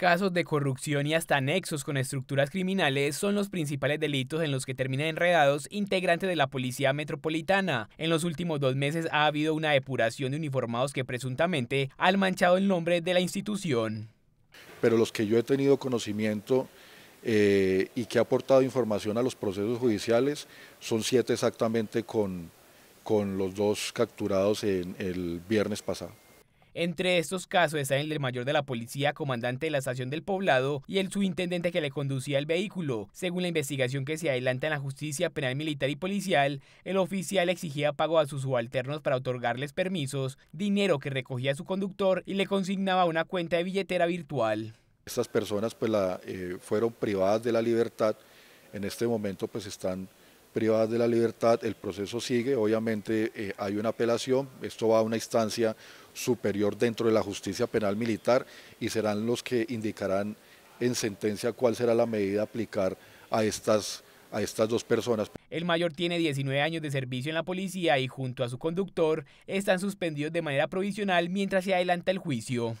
Casos de corrupción y hasta nexos con estructuras criminales son los principales delitos en los que terminan enredados integrantes de la Policía Metropolitana. En los últimos dos meses ha habido una depuración de uniformados que presuntamente han manchado el nombre de la institución. Pero los que yo he tenido conocimiento eh, y que ha aportado información a los procesos judiciales son siete exactamente con, con los dos capturados el viernes pasado. Entre estos casos está el del mayor de la policía, comandante de la estación del poblado, y el subintendente que le conducía el vehículo. Según la investigación que se adelanta en la justicia penal militar y policial, el oficial exigía pago a sus subalternos para otorgarles permisos, dinero que recogía su conductor y le consignaba una cuenta de billetera virtual. Estas personas pues, la, eh, fueron privadas de la libertad, en este momento pues están privadas de la libertad, el proceso sigue, obviamente eh, hay una apelación, esto va a una instancia superior dentro de la justicia penal militar y serán los que indicarán en sentencia cuál será la medida aplicar a estas, a estas dos personas. El mayor tiene 19 años de servicio en la policía y junto a su conductor están suspendidos de manera provisional mientras se adelanta el juicio.